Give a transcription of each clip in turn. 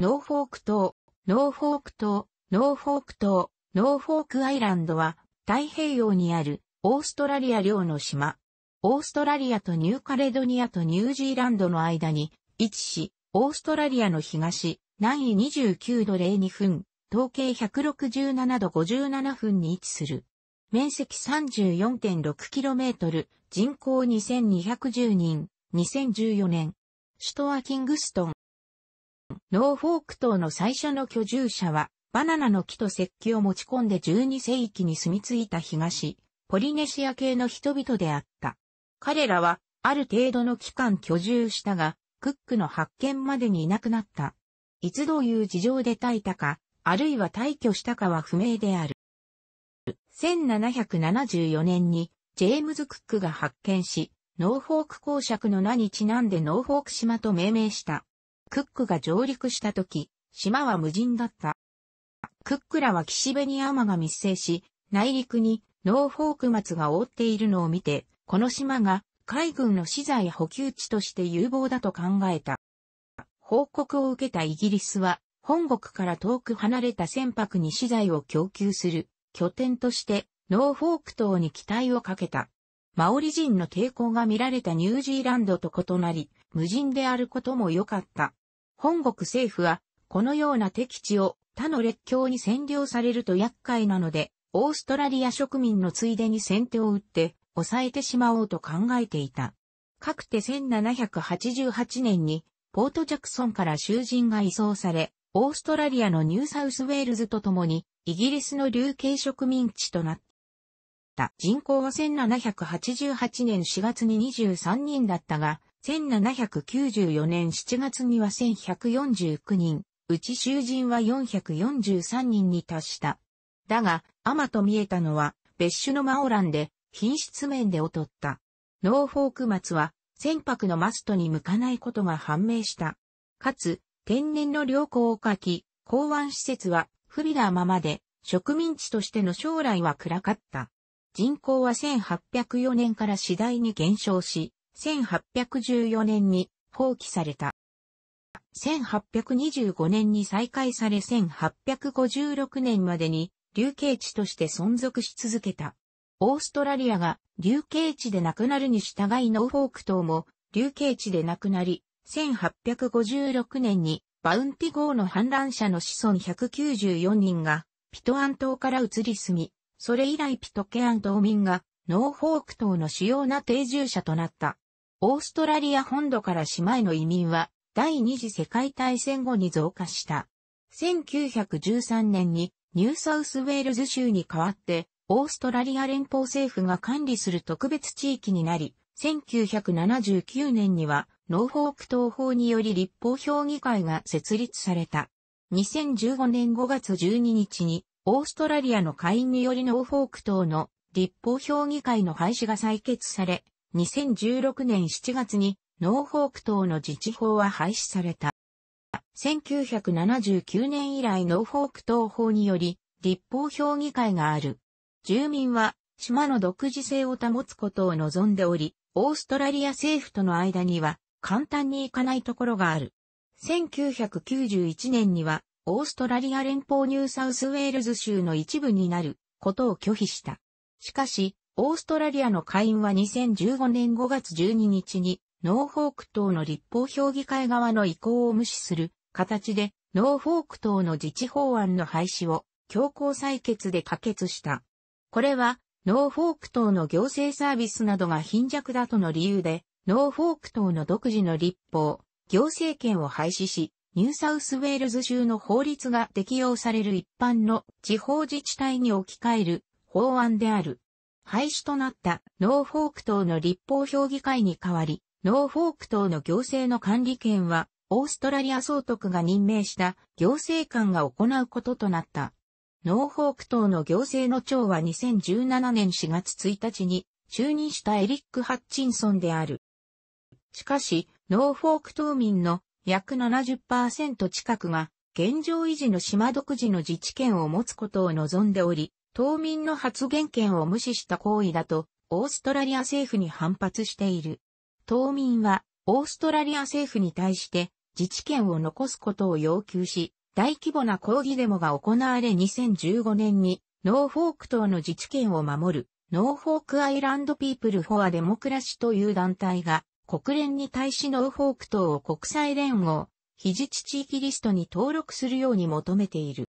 ノーフォーク島、ノーフォーク島、ノーフォーク島、ノーフォークアイランドは太平洋にあるオーストラリア領の島。オーストラリアとニューカレドニアとニュージーランドの間に位置し、オーストラリアの東、南緯29度02分、統計167度57分に位置する。面積 34.6km、人口2210人、2014年。首都はキングストン。ノーフォーク島の最初の居住者は、バナナの木と石器を持ち込んで12世紀に住み着いた東、ポリネシア系の人々であった。彼らは、ある程度の期間居住したが、クックの発見までにいなくなった。いつどういう事情で耐えたか、あるいは退去したかは不明である。1774年に、ジェームズ・クックが発見し、ノーフォーク公爵の名にちなんでノーフォーク島と命名した。クックが上陸した時、島は無人だった。クックらは岸辺に山が密生し、内陸にノーフォーク松が覆っているのを見て、この島が海軍の資材補給地として有望だと考えた。報告を受けたイギリスは、本国から遠く離れた船舶に資材を供給する拠点として、ノーフォーク島に期待をかけた。マオリ人の抵抗が見られたニュージーランドと異なり、無人であることも良かった。本国政府は、このような敵地を他の列強に占領されると厄介なので、オーストラリア植民のついでに先手を打って、抑えてしまおうと考えていた。かくて1788年に、ポートジャクソンから囚人が移送され、オーストラリアのニューサウスウェールズと共に、イギリスの流刑植民地となった。人口は1788年4月に23人だったが、1794年7月には1149人、うち囚人は443人に達した。だが、マと見えたのは、別種のマオランで、品質面で劣った。ノーフォーク松は、船舶のマストに向かないことが判明した。かつ、天然の良好を書き、港湾施設は不備なままで、植民地としての将来は暗かった。人口は1804年から次第に減少し、1814年に放棄された。1825年に再開され1856年までに流刑地として存続し続けた。オーストラリアが流刑地で亡くなるに従いノーフォーク島も流刑地で亡くなり、1856年にバウンティ号の反乱者の子孫194人がピトアン島から移り住み、それ以来ピトケアン島民がノーフォーク島の主要な定住者となった。オーストラリア本土から島への移民は、第二次世界大戦後に増加した。1913年にニューサウスウェールズ州に代わって、オーストラリア連邦政府が管理する特別地域になり、1979年には、ノーフォーク東法により立法評議会が設立された。2015年5月12日に、オーストラリアの会員によりノーフォーク島の立法評議会の廃止が採決され、2016年7月にノーフォーク島の自治法は廃止された。1979年以来ノーフォーク島法により立法評議会がある。住民は島の独自性を保つことを望んでおり、オーストラリア政府との間には簡単にいかないところがある。1991年にはオーストラリア連邦ニューサウスウェールズ州の一部になることを拒否した。しかし、オーストラリアの下院は2015年5月12日に、ノーフォーク島の立法評議会側の意向を無視する形で、ノーフォーク島の自治法案の廃止を強行採決で可決した。これは、ノーフォーク島の行政サービスなどが貧弱だとの理由で、ノーフォーク島の独自の立法、行政権を廃止し、ニューサウスウェールズ州の法律が適用される一般の地方自治体に置き換える法案である。廃止となったノーフォーク島の立法評議会に代わり、ノーフォーク島の行政の管理権は、オーストラリア総督が任命した行政官が行うこととなった。ノーフォーク島の行政の長は2017年4月1日に就任したエリック・ハッチンソンである。しかし、ノーフォーク島民の約70%近くが現状維持の島独自の自治権を持つことを望んでおり、島民の発言権を無視した行為だと、オーストラリア政府に反発している。島民は、オーストラリア政府に対して、自治権を残すことを要求し、大規模な抗議デモが行われ2015年に、ノーフォーク島の自治権を守る、ノーフォークアイランドピープルフォアデモクラシという団体が、国連に対しノーフォーク島を国際連合、非自治地域リストに登録するように求めている。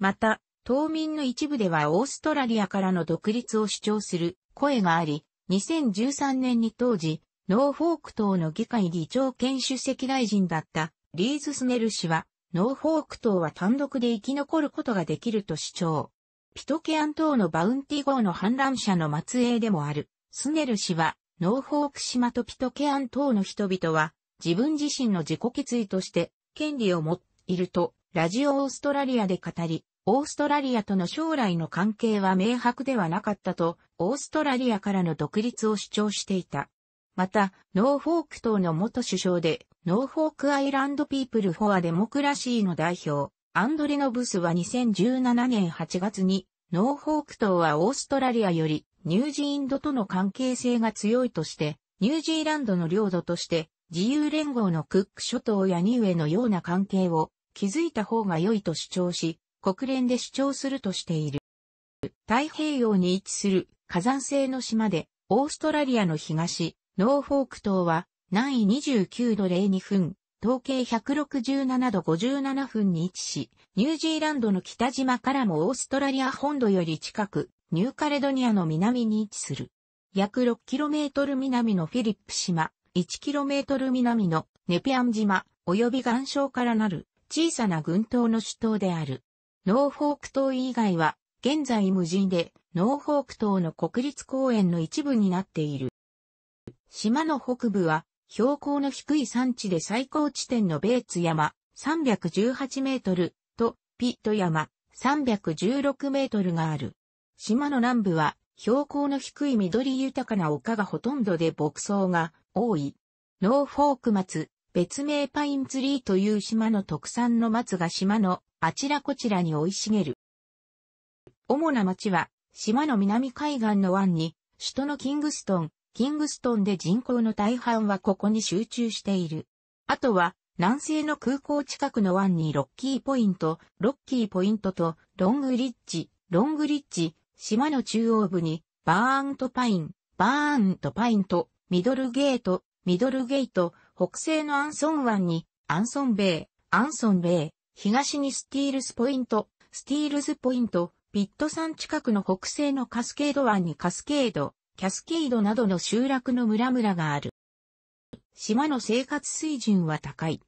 また、島民の一部ではオーストラリアからの独立を主張する声があり、2013年に当時、ノーフォーク島の議会議長兼主席大臣だったリーズ・スネル氏は、ノーフォーク島は単独で生き残ることができると主張。ピトケアン島のバウンティ号の反乱者の末裔でもある、スネル氏は、ノーフォーク島とピトケアン島の人々は、自分自身の自己決意として、権利を持っていると、ラジオオーストラリアで語り、オーストラリアとの将来の関係は明白ではなかったと、オーストラリアからの独立を主張していた。また、ノーフォーク党の元首相で、ノーフォークアイランドピープル・フォア・デモクラシーの代表、アンドレ・ノブスは2017年8月に、ノーフォーク党はオーストラリアよりニュージーンドとの関係性が強いとして、ニュージーランドの領土として、自由連合のクック諸島やニューエのような関係を築いた方が良いと主張し、国連で主張するとしている。太平洋に位置する火山性の島で、オーストラリアの東、ノーフォーク島は、南緯29度02分、統計167度57分に位置し、ニュージーランドの北島からもオーストラリア本土より近く、ニューカレドニアの南に位置する。約 6km 南のフィリップ島、1km 南のネピアン島、及び岩礁からなる小さな群島の首都である。ノーフォーク島以外は、現在無人で、ノーフォーク島の国立公園の一部になっている。島の北部は、標高の低い山地で最高地点のベーツ山、318メートルと、ピット山、316メートルがある。島の南部は、標高の低い緑豊かな丘がほとんどで牧草が多い。ノーフォーク松、別名パインツリーという島の特産の松が島のあちらこちらに生い茂る。主な町は、島の南海岸の湾に、首都のキングストン、キングストンで人口の大半はここに集中している。あとは、南西の空港近くの湾にロッキーポイント、ロッキーポイントとロングリッジ、ロングリッジ、島の中央部にバーンとパイン、バーンとパインとミドルゲート、ミドルゲート、北西のアンソン湾にアンソンベイ、アンソンベイ、東にスティールスポイント、スティールズポイント、ピット山近くの北西のカスケード湾にカスケード、キャスケードなどの集落の村々がある。島の生活水準は高い。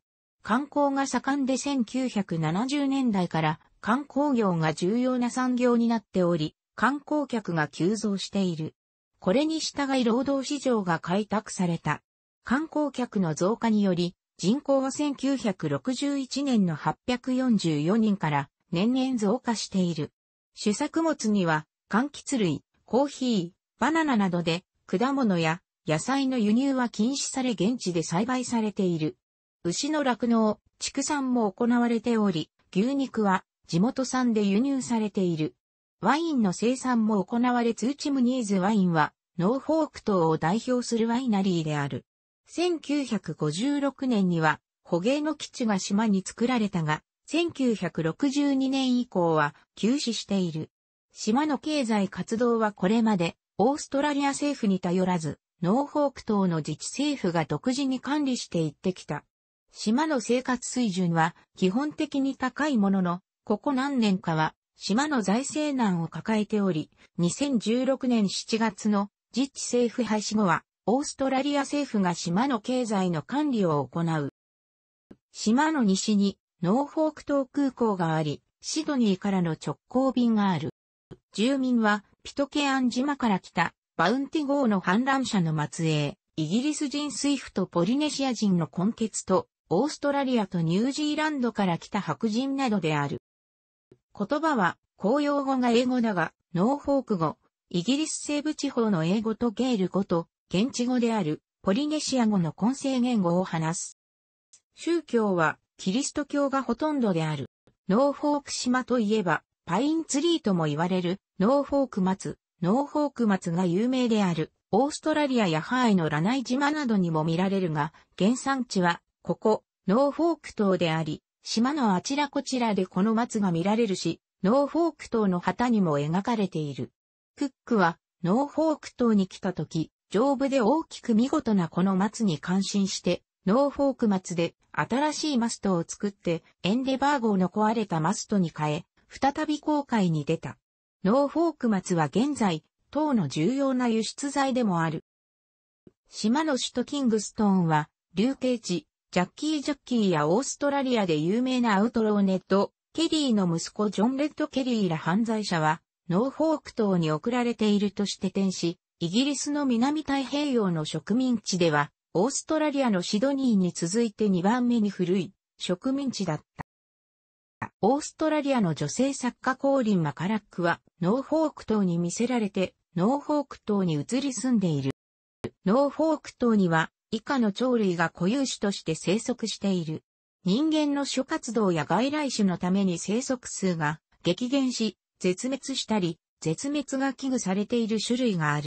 観光が盛んで1970年代から観光業が重要な産業になっており、観光客が急増している。これに従い労働市場が開拓された。観光客の増加により、人口は1961年の844人から年々増加している。主作物には、柑橘類、コーヒー、バナナなどで、果物や野菜の輸入は禁止され現地で栽培されている。牛の酪農、畜産も行われており、牛肉は地元産で輸入されている。ワインの生産も行われツーチムニーズワインは、ノーフォーク島を代表するワイナリーである。1956年には捕鯨の基地が島に作られたが、1962年以降は休止している。島の経済活動はこれまでオーストラリア政府に頼らず、ノーフォーク島の自治政府が独自に管理していってきた。島の生活水準は基本的に高いものの、ここ何年かは島の財政難を抱えており、2016年7月の自治政府廃止後はオーストラリア政府が島の経済の管理を行う。島の西にノーフォーク島空港があり、シドニーからの直行便がある。住民はピトケアン島から来たバウンティ号の反乱者の末裔、イギリス人スイフとポリネシア人の根血と、オーストラリアとニュージーランドから来た白人などである。言葉は公用語が英語だが、ノーフォーク語、イギリス西部地方の英語とゲール語と現地語であるポリネシア語の混成言語を話す。宗教はキリスト教がほとんどである。ノーフォーク島といえば、パインツリーとも言われるノーフォーク松、ノーフォーク松が有名である。オーストラリアやハワイのラナイ島などにも見られるが、原産地は、ここ、ノーフォーク島であり、島のあちらこちらでこの松が見られるし、ノーフォーク島の旗にも描かれている。クックは、ノーフォーク島に来た時、丈夫で大きく見事なこの松に感心して、ノーフォーク松で新しいマストを作ってエンデバー号の壊れたマストに変え、再び航海に出た。ノーフォーク松は現在、党の重要な輸出材でもある。島の首都キングストーンは、流刑地、ジャッキー・ジャッキーやオーストラリアで有名なアウトローネット、ケリーの息子ジョン・レッド・ケリーら犯罪者は、ノーフォーク島に送られているとして転し、イギリスの南太平洋の植民地では、オーストラリアのシドニーに続いて2番目に古い植民地だった。オーストラリアの女性作家コーリン・マカラックは、ノーフォーク島に見せられて、ノーフォーク島に移り住んでいる。ノーフォーク島には、以下の鳥類が固有種として生息している。人間の諸活動や外来種のために生息数が激減し、絶滅したり、絶滅が危惧されている種類がある。